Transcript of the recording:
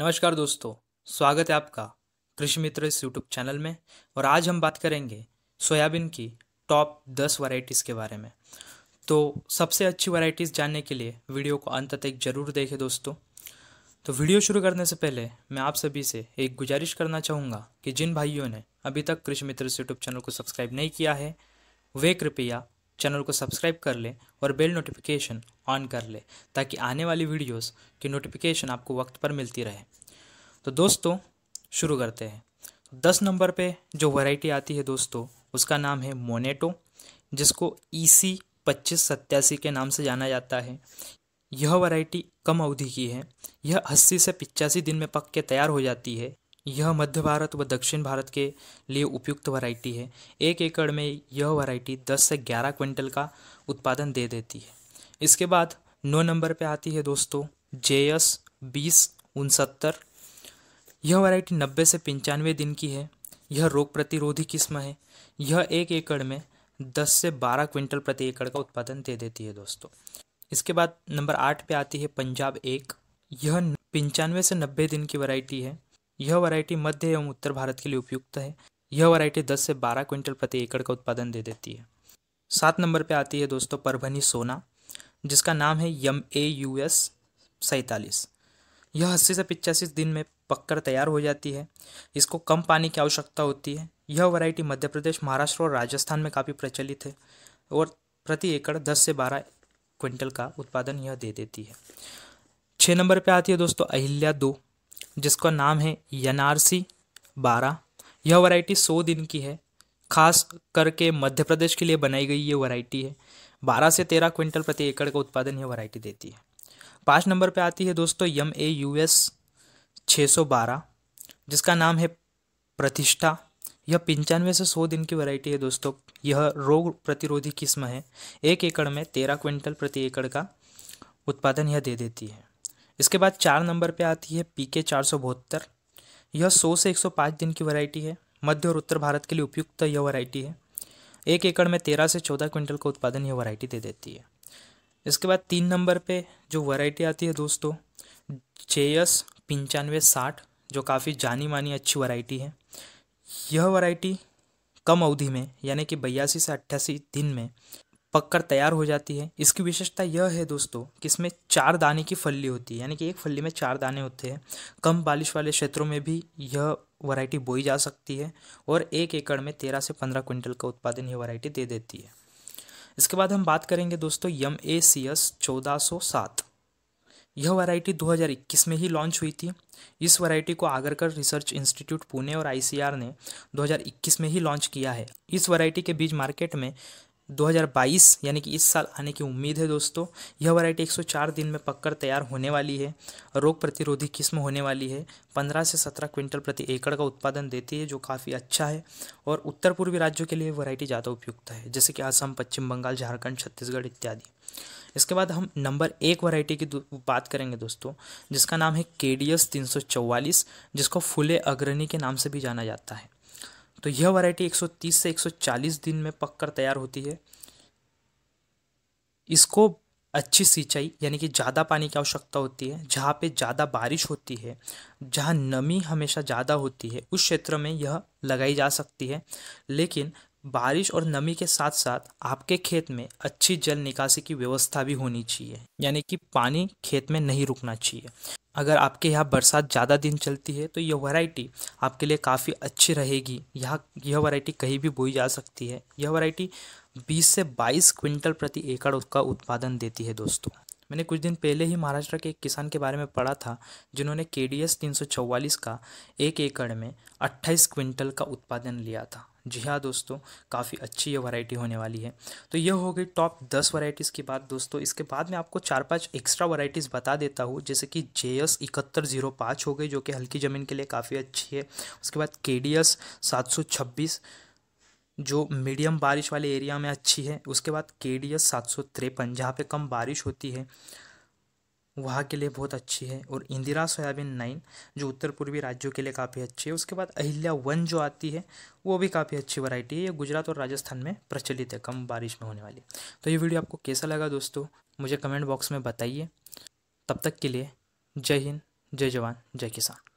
नमस्कार दोस्तों स्वागत है आपका कृषि मित्र इस यूट्यूब चैनल में और आज हम बात करेंगे सोयाबीन की टॉप दस वैरायटीज़ के बारे में तो सबसे अच्छी वैरायटीज़ जानने के लिए वीडियो को अंत तक जरूर देखें दोस्तों तो वीडियो शुरू करने से पहले मैं आप सभी से एक गुजारिश करना चाहूँगा कि जिन भाइयों ने अभी तक कृषि मित्र यूट्यूब चैनल को सब्सक्राइब नहीं किया है वे कृपया चैनल को सब्सक्राइब कर लें और बेल नोटिफिकेशन ऑन कर लें ताकि आने वाली वीडियोस की नोटिफिकेशन आपको वक्त पर मिलती रहे तो दोस्तों शुरू करते हैं तो दस नंबर पे जो वैरायटी आती है दोस्तों उसका नाम है मोनेटो जिसको ई e सी पच्चीस सत्तासी के नाम से जाना जाता है यह वैरायटी कम अवधि की है यह 80 से पिचासी दिन में पक के तैयार हो जाती है यह मध्य भारत व दक्षिण भारत के लिए उपयुक्त वैरायटी है एक एकड़ में यह वैरायटी 10 से 11 क्विंटल का उत्पादन दे देती है इसके बाद नौ नंबर पे आती है दोस्तों जे एस बीस उनसत्तर यह वैरायटी नब्बे से पंचानवे दिन की है यह रोग प्रतिरोधी किस्म है यह एक एकड़ में दस से बारह क्विंटल प्रति एकड़ का उत्पादन दे देती है दोस्तों इसके बाद नंबर आठ पे आती है पंजाब एक यह पंचानवे से नब्बे दिन की वैरायटी है यह वैरायटी मध्य एवं उत्तर भारत के लिए उपयुक्त है यह वैरायटी 10 से 12 क्विंटल प्रति एकड़ का उत्पादन दे देती है सात नंबर पे आती है दोस्तों परभनी सोना जिसका नाम है यम ए यू एस सैतालीस यह अस्सी से पिचासी दिन में पककर तैयार हो जाती है इसको कम पानी की आवश्यकता होती है यह वैरायटी मध्य प्रदेश महाराष्ट्र और राजस्थान में काफ़ी प्रचलित है और प्रति एकड़ दस से बारह क्विंटल का उत्पादन यह दे देती है छः नंबर पे आती है दोस्तों अहिल्या दो जिसका नाम है सी बारह यह वैरायटी सौ दिन की है खास करके मध्य प्रदेश के लिए बनाई गई ये वैरायटी है बारह से तेरह क्विंटल प्रति एकड़ का उत्पादन यह वैरायटी देती है पाँच नंबर पे आती है दोस्तों यम ए यू एस छः सौ बारह जिसका नाम है प्रतिष्ठा यह पंचानवे से सौ दिन की वैरायटी है दोस्तों यह रोग प्रतिरोधी किस्म है एक एकड़ में तेरह क्विंटल प्रति एकड़ का उत्पादन यह दे देती है इसके बाद चार नंबर पे आती है पी के चार सौ बहत्तर यह सौ से एक सौ पाँच दिन की वैरायटी है मध्य और उत्तर भारत के लिए उपयुक्त यह वैरायटी है एक एकड़ में तेरह से चौदह क्विंटल का उत्पादन यह वैरायटी दे देती है इसके बाद तीन नंबर पे जो वैरायटी आती है दोस्तों जे एस पंचानवे साठ जो काफ़ी जानी मानी अच्छी वैरायटी है यह वैरायटी कम अवधि में यानी कि बयासी से अट्ठासी दिन में पककर तैयार हो जाती है इसकी विशेषता यह है दोस्तों कि इसमें चार दाने की फल्ली होती है यानी कि एक फली में चार दाने होते हैं कम बारिश वाले क्षेत्रों में भी यह वैरायटी बोई जा सकती है और एक एकड़ में तेरह से पंद्रह क्विंटल का उत्पादन यह वैरायटी दे देती है इसके बाद हम बात करेंगे दोस्तों यम ए सी एस चौदह सौ सात यह वैरायटी 2021 में ही लॉन्च हुई थी इस वैरायटी को आगरकर रिसर्च इंस्टीट्यूट पुणे और आईसीआर ने 2021 में ही लॉन्च किया है इस वैरायटी के बीज मार्केट में 2022 यानी कि इस साल आने की उम्मीद है दोस्तों यह वैरायटी 104 दिन में पककर तैयार होने वाली है रोग प्रतिरोधी किस्म होने वाली है 15 से 17 क्विंटल प्रति एकड़ का उत्पादन देती है जो काफ़ी अच्छा है और उत्तर पूर्वी राज्यों के लिए वैरायटी ज़्यादा उपयुक्त है जैसे कि आसाम पश्चिम बंगाल झारखंड छत्तीसगढ़ इत्यादि इसके बाद हम नंबर एक वैरायटी की बात करेंगे दोस्तों जिसका नाम है के डी एस जिसको फुले अग्रणी के नाम से भी जाना जाता है तो यह वैरायटी 130 से 140 दिन में पककर तैयार होती है इसको अच्छी सिंचाई यानी कि ज़्यादा पानी की आवश्यकता होती है जहाँ पे ज़्यादा बारिश होती है जहाँ नमी हमेशा ज़्यादा होती है उस क्षेत्र में यह लगाई जा सकती है लेकिन बारिश और नमी के साथ साथ आपके खेत में अच्छी जल निकासी की व्यवस्था भी होनी चाहिए यानी कि पानी खेत में नहीं रुकना चाहिए अगर आपके यहाँ बरसात ज़्यादा दिन चलती है तो यह वैरायटी आपके लिए काफ़ी अच्छी रहेगी यहाँ यह वैरायटी कहीं भी बोई जा सकती है यह वैरायटी 20 से 22 क्विंटल प्रति एकड़ उसका उत्पादन देती है दोस्तों मैंने कुछ दिन पहले ही महाराष्ट्र के एक किसान के बारे में पढ़ा था जिन्होंने के डी एस तीन सौ चौवालीस का एक एकड़ में अट्ठाईस क्विंटल का उत्पादन लिया था जी हाँ दोस्तों काफ़ी अच्छी ये वैरायटी होने वाली है तो ये हो गई टॉप दस वैरायटीज़ की बात दोस्तों इसके बाद मैं आपको चार पाँच एक्स्ट्रा वैरायटीज़ बता देता हूँ जैसे कि जे एस इकहत्तर जीरो पाँच हो गई जो कि हल्की ज़मीन के लिए काफ़ी अच्छी है उसके बाद के डी एस सात सौ छब्बीस जो मीडियम बारिश वाले एरिया में अच्छी है उसके बाद के डी एस सात सौ तिरपन जहाँ पर कम बारिश होती है वहाँ के लिए बहुत अच्छी है और इंदिरा सोयाबीन नाइन जो उत्तर पूर्वी राज्यों के लिए काफ़ी अच्छी है उसके बाद अहिल्या वन जो आती है वो भी काफ़ी अच्छी वैरायटी है ये गुजरात और राजस्थान में प्रचलित है कम बारिश में होने वाली तो ये वीडियो आपको कैसा लगा दोस्तों मुझे कमेंट बॉक्स में बताइए तब तक के लिए जय हिंद जय जवान जय किसान